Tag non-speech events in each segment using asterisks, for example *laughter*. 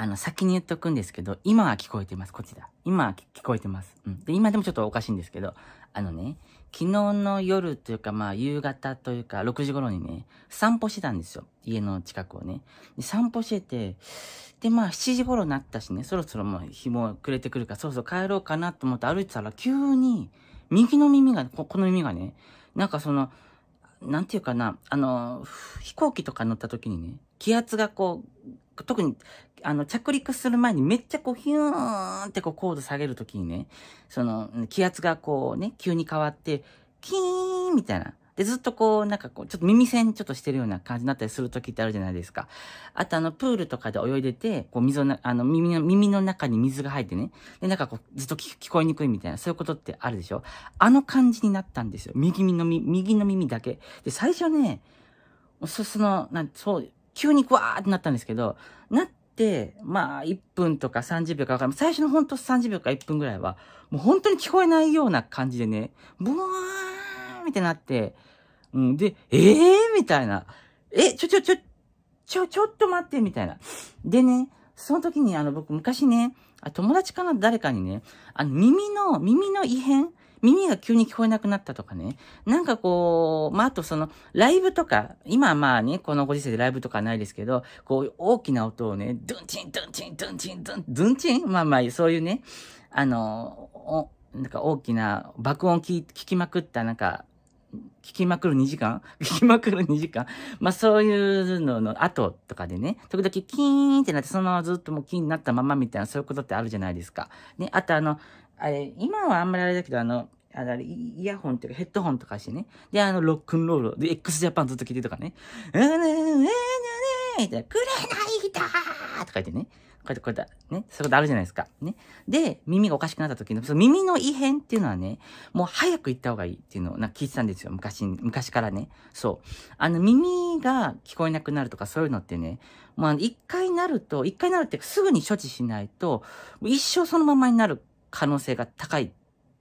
あの、先に言っとくんですけど、今は聞こえてます。こっちだ。今は聞こえてます。うん。で、今でもちょっとおかしいんですけど、あのね、昨日の夜というか、まあ、夕方というか、6時頃にね、散歩してたんですよ。家の近くをね。で散歩してて、で、まあ、7時頃になったしね、そろそろもう日も暮れてくるから、そろそろ帰ろうかなと思って歩いてたら、急に、右の耳が、ここの耳がね、なんかその、なんていうかな、あの、飛行機とか乗った時にね、気圧がこう、特に、あの、着陸する前にめっちゃこう、ヒューンってこう、高度下げるときにね、その、気圧がこうね、急に変わって、キーンみたいな。で、ずっとこう、なんかこう、ちょっと耳栓ちょっとしてるような感じになったりする時ってあるじゃないですか。あとあの、プールとかで泳いでて、こう、溝な、あの、耳の、耳の中に水が入ってね。で、なんかこう、ずっと聞こえにくいみたいな、そういうことってあるでしょあの感じになったんですよ。右耳の耳、右の耳だけ。で、最初ね、そ、その、なん、そう、急にグワーってなったんですけど、なって、まあ、1分とか30秒かわかんない。最初のほんと30秒か1分ぐらいは、もう本当に聞こえないような感じでね、ブワーってなって、うん、で、ええー、みたいな。え、ちょちょちょ、ちょ、ちょっと待って、みたいな。でね、その時にあの僕昔ね、友達かな誰かにね、あの耳の、耳の異変耳が急に聞こえなくなったとかね。なんかこう、まあ、あとその、ライブとか、今はまあね、このご時世でライブとかないですけど、こう、大きな音をね、ドゥンチン、ドゥンチン、ドゥンチン、ドゥン、ドゥンチンまあまあ、そういうね、あの、なんか大きな爆音聞きまくった、なんか、聞きまくる2時間 *laughs* 聞きまくる2時間まあそういうのの後とかでね、時々キーンってなって、そのままずっともうキーになったままみたいな、そういうことってあるじゃないですか。ね、あとあの、あれ、今はあんまりあれだけど、あの、あれ、イヤホンっていうかヘッドホンとかしてね。で、あの、ロックンロールで、x ジャパンずっと聞いてとかね。うーん、うーん、うーん、みたいな、くれないだーとか言ってね。こうやってこうやってね、そういうことあるじゃないですか。ね。で、耳がおかしくなった時の、その耳の異変っていうのはね、もう早く行った方がいいっていうのをなんか聞いてたんですよ。昔、昔からね。そう。あの、耳が聞こえなくなるとかそういうのってね、もう一回なると、一回なるってすぐに処置しないと、一生そのままになる可能性が高いっ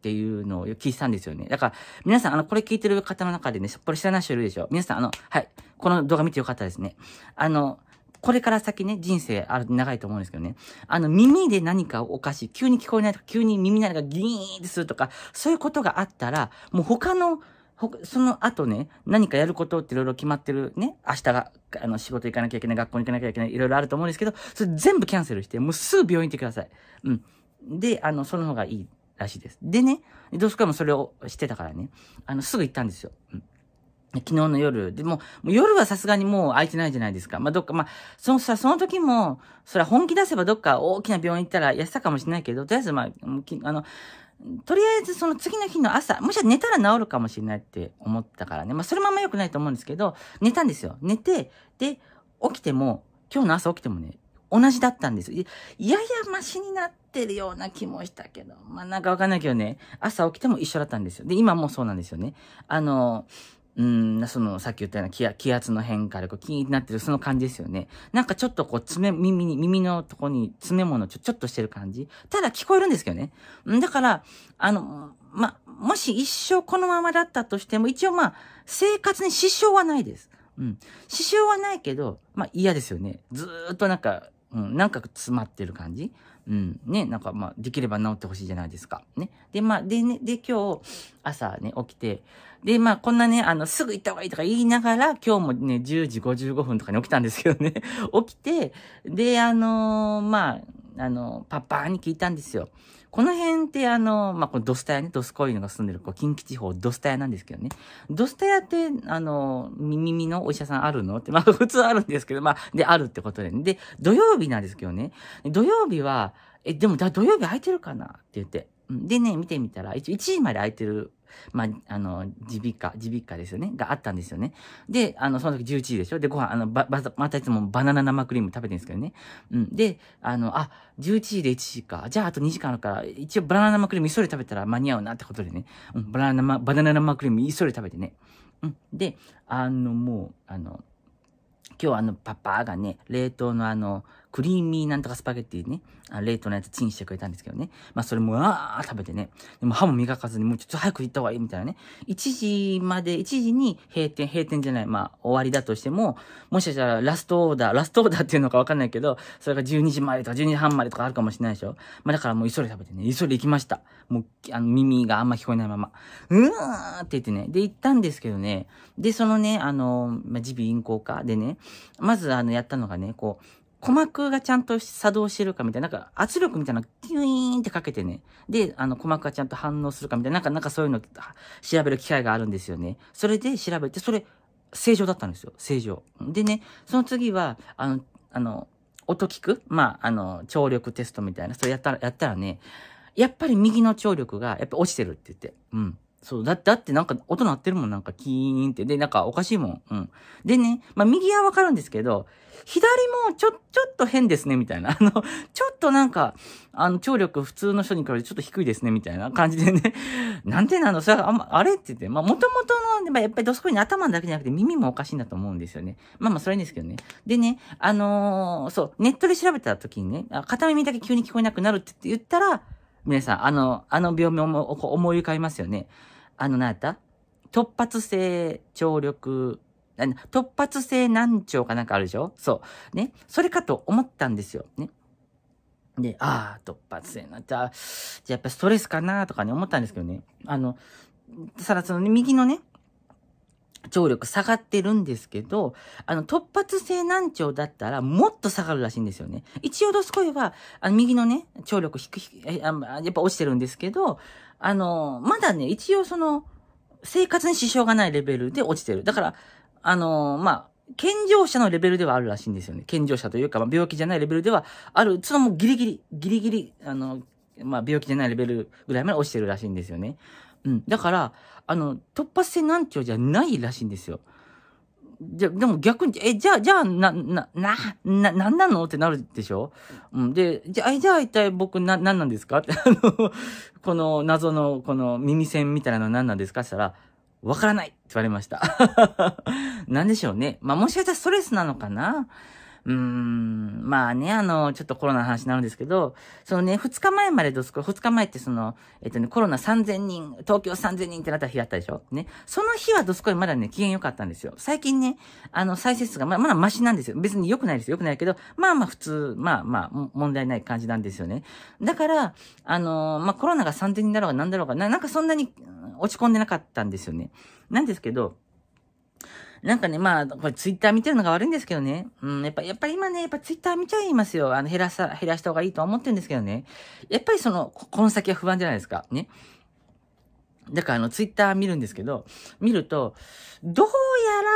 ていうのを聞いてたんですよね。だから、皆さん、あの、これ聞いてる方の中でね、これ知らない人いるでしょ皆さん、あの、はい、この動画見てよかったですね。あの、これから先ね、人生ある、長いと思うんですけどね。あの、耳で何かおかしい、急に聞こえないとか、急に耳鳴りがギーンってするとか、そういうことがあったら、もう他の、その後ね、何かやることっていろいろ決まってるね、明日が、あの、仕事行かなきゃいけない、学校に行かなきゃいけない、いろいろあると思うんですけど、それ全部キャンセルして、もうすぐ病院行ってください。うん。で、あの、その方がいいらしいです。でね、どうすかもそれをしてたからね、あの、すぐ行ったんですよ。うん昨日の夜。でも、も夜はさすがにもう空いてないじゃないですか。まあ、どっか、まあ、そのさ、その時も、それは本気出せばどっか大きな病院行ったら痩せたかもしれないけど、とりあえず、まあ、あの、とりあえずその次の日の朝、もしは寝たら治るかもしれないって思ったからね。まあ、それもあんま良くないと思うんですけど、寝たんですよ。寝て、で、起きても、今日の朝起きてもね、同じだったんです。いややましになってるような気もしたけど、まあなんかわかんないけどね、朝起きても一緒だったんですよ。で、今もそうなんですよね。あの、うん、その、さっき言ったような気圧の変化で、こう、気になってる、その感じですよね。なんかちょっとこう、爪、耳に、耳のとこに詰め物ちょ、ちょっとしてる感じ。ただ聞こえるんですけどね。だから、あの、ま、もし一生このままだったとしても、一応まあ、生活に支障はないです。うん。支障はないけど、まあ嫌ですよね。ずっとなんか、うん、なんか詰まってる感じ。うん、ね、なんかまあ、できれば治ってほしいじゃないですか。ね。で、まあ、でね、で、今日、朝ね、起きて、で、まあ、こんなね、あの、すぐ行った方がいいとか言いながら、今日もね、10時55分とかに起きたんですけどね、*laughs* 起きて、で、あのー、まあ、あのー、パパに聞いたんですよ。この辺ってあの、まあ、このドスタヤね、ドスコイのが住んでる、こう、近畿地方、ドスタヤなんですけどね。ドスタヤって、あの、耳のお医者さんあるのって、まあ、普通あるんですけど、まあ、で、あるってことで、ね。で、土曜日なんですけどね。土曜日は、え、でも、だ、土曜日空いてるかなって言って。でね、見てみたら、一応1時まで空いてるまあ、あの、耳鼻科、耳鼻科ですよね、があったんですよね。で、あの、その時11時でしょで、ご飯、あの、ば、ば、またいつもバナナ生クリーム食べてるんですけどね。うん。で、あの、あ、11時で1時か。じゃあ、あと2時間あるから、一応バナナ生クリーム急いで食べたら間に合うなってことでね。うん、バナナ、バナナ生クリーム急いで食べてね。うん。で、あの、もう、あの、今日あのパパがね、冷凍のあの、クリーミーなんとかスパゲッティね、あ冷凍のやつチンしてくれたんですけどね。まあそれもあー食べてね。でも歯も磨かずにもうちょっと早く行った方がいいみたいなね。1時まで、1時に閉店、閉店じゃない、まあ終わりだとしても、もしかしたらラストオーダー、ラストオーダーっていうのかわかんないけど、それが12時までとか12時半までとかあるかもしれないでしょ。まあだからもう急いで食べてね、急いで行きました。もう、あの耳があんま聞こえないまま。うーんって言ってね。で行ったんですけどね。で、そのね、あの、まあ、耳鼻咽喉科でね、まずあのやったのがね、こう、鼓膜がちゃんと作動してるかみたいな、なんか圧力みたいな、テュイーンってかけてね。で、あの、鼓膜がちゃんと反応するかみたいな、なんか、なんかそういうの調べる機会があるんですよね。それで調べて、それ、正常だったんですよ。正常。でね、その次は、あの、あの、音聞くまあ、あの、聴力テストみたいな、それやったら、やったらね、やっぱり右の聴力が、やっぱ落ちてるって言って。うん。そう、だ、って、だってなんか音鳴ってるもん、なんかキーンって。で、なんかおかしいもん。うん。でね、まあ右はわかるんですけど、左もちょ、ちょっと変ですね、みたいな。*laughs* あの、ちょっとなんか、あの、聴力普通の人に比べてちょっと低いですね、みたいな感じでね。*laughs* なんでなのそれはあま、あれって言って。まあ元々の、まあやっぱりどすこいに頭だけじゃなくて耳もおかしいんだと思うんですよね。まあまあそれですけどね。でね、あのー、そう、ネットで調べた時にね、片耳だけ急に聞こえなくなるって言ったら、皆さん、あの、あの病名も思い浮かびますよね。あの、何やった突発性聴力、突発性難聴かなんかあるでしょそう。ね。それかと思ったんですよ。ね。で、ああ、突発性な、っじゃあ、じゃやっぱストレスかなとかね、思ったんですけどね。あの、さらその、ね、右のね、聴力下がってるんですけど、あの、突発性難聴だったらもっと下がるらしいんですよね。一応ドスコイは、あの、右のね、聴力低い、やっぱ落ちてるんですけど、あの、まだね、一応その、生活に支障がないレベルで落ちてる。だから、あの、まあ、健常者のレベルではあるらしいんですよね。健常者というか、まあ、病気じゃないレベルではある。そのもうギリギリ、ギリギリ、あの、まあ、病気じゃないレベルぐらいまで落ちてるらしいんですよね。うん。だから、あの、突発性難聴じゃないらしいんですよ。じゃ、でも逆に、え、じゃあ、じゃあ、な、な、な、な、なんなのってなるでしょうん。で、じゃあ、じゃあ一体僕な、なんなんですかって、あの、この謎の、この耳栓みたいなの何なんですかしたら、わからないって言われました。*laughs* なんでしょうね。まあ、もしかしたらストレスなのかなうーん、まあね、あの、ちょっとコロナの話になるんですけど、そのね、2日前までどすこ、2日前ってその、えっとね、コロナ3000人、東京3000人ってなった日あったでしょね。その日はどすこいまだね、機嫌良かったんですよ。最近ね、あの、再生数がまだ、まだマシなんですよ。別に良くないですよ。良くないけど、まあまあ普通、まあまあ、問題ない感じなんですよね。だから、あの、まあコロナが3000人だろうが何だろうがな、なんかそんなに落ち込んでなかったんですよね。なんですけど、なんかね、まあ、これツイッター見てるのが悪いんですけどね。うん、やっぱ、やっぱり今ね、やっぱツイッター見ちゃいますよ。あの、減らさ、減らした方がいいとは思ってるんですけどね。やっぱりその、この先は不安じゃないですか。ね。だからあの、ツイッター見るんですけど、見ると、どう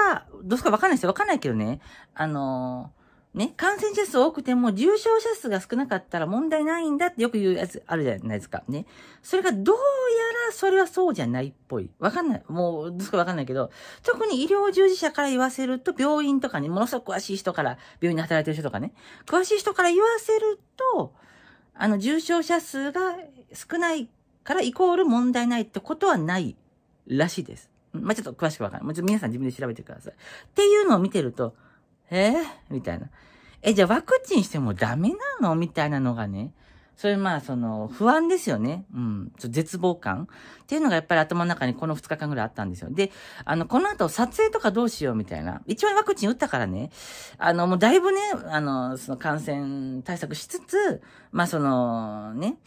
やら、どうすかわかんないですよ。わかんないけどね。あのーね、感染者数多くても重症者数が少なかったら問題ないんだってよく言うやつあるじゃないですか。ね。それがどうやらそれはそうじゃないっぽい。わかんない。もう、ずっとわかんないけど、特に医療従事者から言わせると、病院とかに、ものすごく詳しい人から、病院で働いてる人とかね、詳しい人から言わせると、あの、重症者数が少ないからイコール問題ないってことはないらしいです。まあ、ちょっと詳しくわかんない。もうちょっと皆さん自分で調べてください。っていうのを見てると、えー、みたいな。え、じゃあワクチンしてもダメなのみたいなのがね、それまあその不安ですよね。うん。絶望感っていうのがやっぱり頭の中にこの2日間ぐらいあったんですよ。で、あの、この後撮影とかどうしようみたいな。一応ワクチン打ったからね、あの、もうだいぶね、あの、その感染対策しつつ、まあその、ね、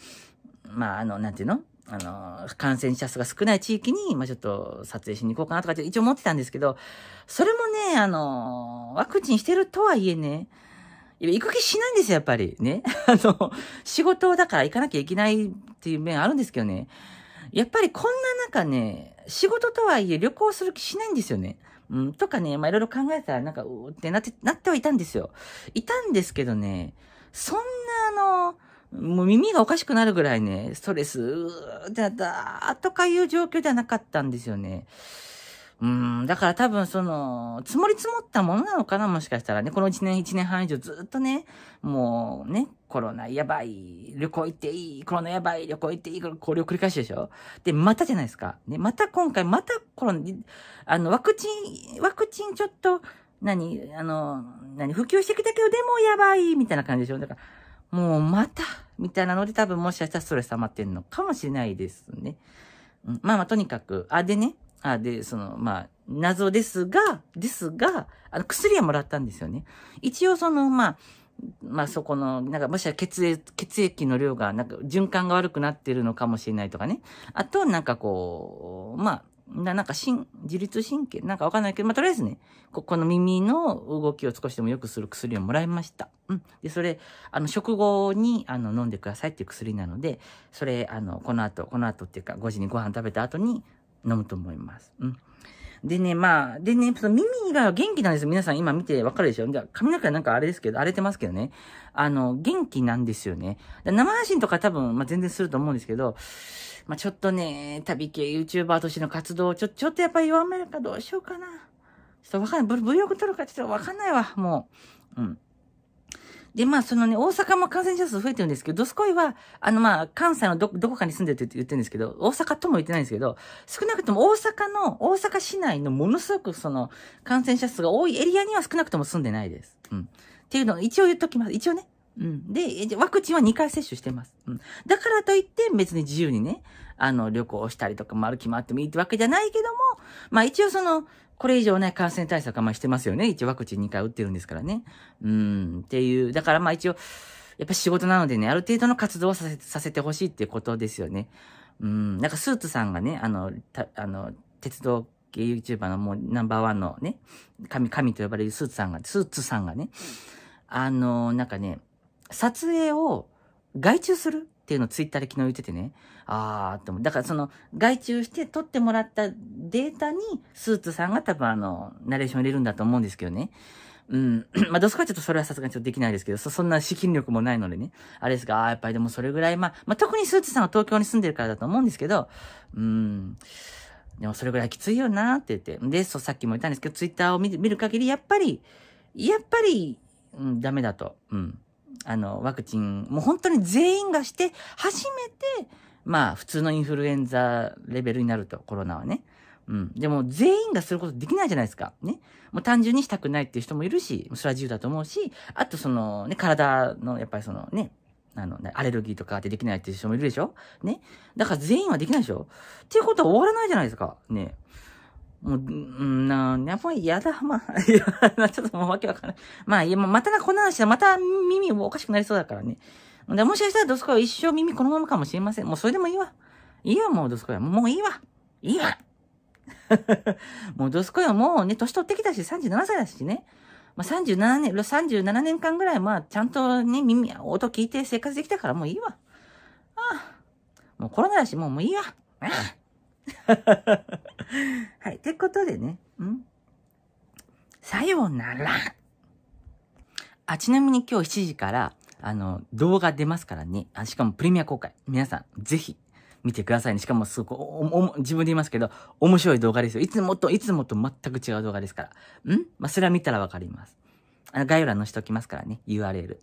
まああの、なんていうのあの、感染者数が少ない地域に、まあ、ちょっと撮影しに行こうかなとか一応思ってたんですけど、それもね、あの、ワクチンしてるとはいえね、行く気しないんですよ、やっぱり。ね。*laughs* あの、仕事だから行かなきゃいけないっていう面あるんですけどね。やっぱりこんな中ね、仕事とはいえ旅行する気しないんですよね。うん、とかね、まあ、いろいろ考えたら、なんか、うーってなって、なってはいたんですよ。いたんですけどね、そんなあの、もう耳がおかしくなるぐらいね、ストレス、うーってなったとかいう状況ではなかったんですよね。うん、だから多分その、積もり積もったものなのかな、もしかしたらね。この1年、1年半以上ずっとね、もうね、コロナやばい、旅行行っていい、コロナやばい、旅行行っていい、これを繰り返しでしょで、またじゃないですか。ね、また今回、またコロナ、あの、ワクチン、ワクチンちょっと、何、あの、何、普及してきたけど、でもやばい、みたいな感じでしょだから、もうまたみたいなので多分もしかしたらストレス溜まってんのかもしれないですね。うん、まあまあとにかく、あ、でね、あ、で、その、まあ、謎ですが、ですが、あの、薬はもらったんですよね。一応その、まあ、まあそこの、なんかもしら血液、血液の量が、なんか循環が悪くなってるのかもしれないとかね。あと、なんかこう、まあ、ななんか心、自律神経、なんかわかんないけど、まあ、とりあえずね、ここの耳の動きを少しでも良くする薬をもらいました。うん。で、それ、あの、食後に、あの、飲んでくださいっていう薬なので、それ、あの、この後、この後っていうか、5時にご飯食べた後に飲むと思います。うん。でね、まあ、でね、その耳が元気なんですよ。皆さん今見てわかるでしょ髪の毛なんかあれですけど、荒れてますけどね。あの、元気なんですよね。生配信とか多分、まあ、全然すると思うんですけど、まあ、ちょっとね、旅系 YouTuber としての活動をちょ、ちょっとやっぱり弱めるかどうしようかな。ちょっとわかんない。V g 撮るかちょっとわかんないわ、もう。うん。で、まあ、そのね、大阪も感染者数増えてるんですけど、どすこいは、あの、まあ、関西のど、どこかに住んでるって言ってるんですけど、大阪とも言ってないんですけど、少なくとも大阪の、大阪市内のものすごくその、感染者数が多いエリアには少なくとも住んでないです。うん。っていうのを一応言っときます。一応ね。うん。で、ワクチンは2回接種してます。うん。だからといって別に自由にね、あの、旅行したりとか、丸決まってもいいってわけじゃないけども、まあ一応その、これ以上ね、感染対策はまあしてますよね。一応ワクチン2回打ってるんですからね。うん、っていう。だからまあ一応、やっぱ仕事なのでね、ある程度の活動をさせさせてほしいっていうことですよね。うん、なんかスーツさんがね、あの、たあの、鉄道系 YouTuber のもうナンバーワンのね、神、神と呼ばれるスーツさんが、スーツさんがね、あの、なんかね、撮影を外注するっていうのをツイッターで昨日言っててね。あーって思う。だからその、外注して撮ってもらったデータに、スーツさんが多分あの、ナレーション入れるんだと思うんですけどね。うん。*coughs* まあ、どうすかちょっとそれはさすがにちょっとできないですけど、そ、そんな資金力もないのでね。あれですが、あやっぱりでもそれぐらい、まあ、まあ、特にスーツさんは東京に住んでるからだと思うんですけど、うん。でもそれぐらいきついよなって言って。で、そう、さっきも言ったんですけど、ツイッターを見る限り、やっぱり、やっぱり、うん、ダメだと。うん。あの、ワクチン、もう本当に全員がして、初めて、まあ、普通のインフルエンザレベルになると、コロナはね。うん。でも、全員がすることできないじゃないですか。ね。もう単純にしたくないっていう人もいるし、それは自由だと思うし、あとその、ね、体の、やっぱりそのね、あの、アレルギーとかでできないっていう人もいるでしょね。だから全員はできないでしょっていうことは終わらないじゃないですか。ね。もう、んな、やもう嫌だ、まあ。*laughs* いや、ちょっともうわけわかんない。まあ、いや、またこの話だ、また耳おかしくなりそうだからね。でもしかしたらドスコイは一生耳このままかもしれません。もうそれでもいいわ。いいわ、もうドスコイは。もういいわ。いいわ。*laughs* もうドスコイはもうね、年取ってきたし、37歳だしね。まあ、37年、37年間ぐらい、まあ、ちゃんとね、耳、音聞いて生活できたからもういいわ。ああ。もうコロナだし、もうもういいわ。あ *laughs* あはい。ってことでね、んさようならあ、ちなみに今日7時から、あの、動画出ますからね。あしかもプレミア公開。皆さん、ぜひ、見てくださいね。しかも、すごくおお、自分で言いますけど、面白い動画ですよ。いつもと、いつもと全く違う動画ですから。んまあ、それは見たらわかります。あの、概要欄載せておきますからね。URL。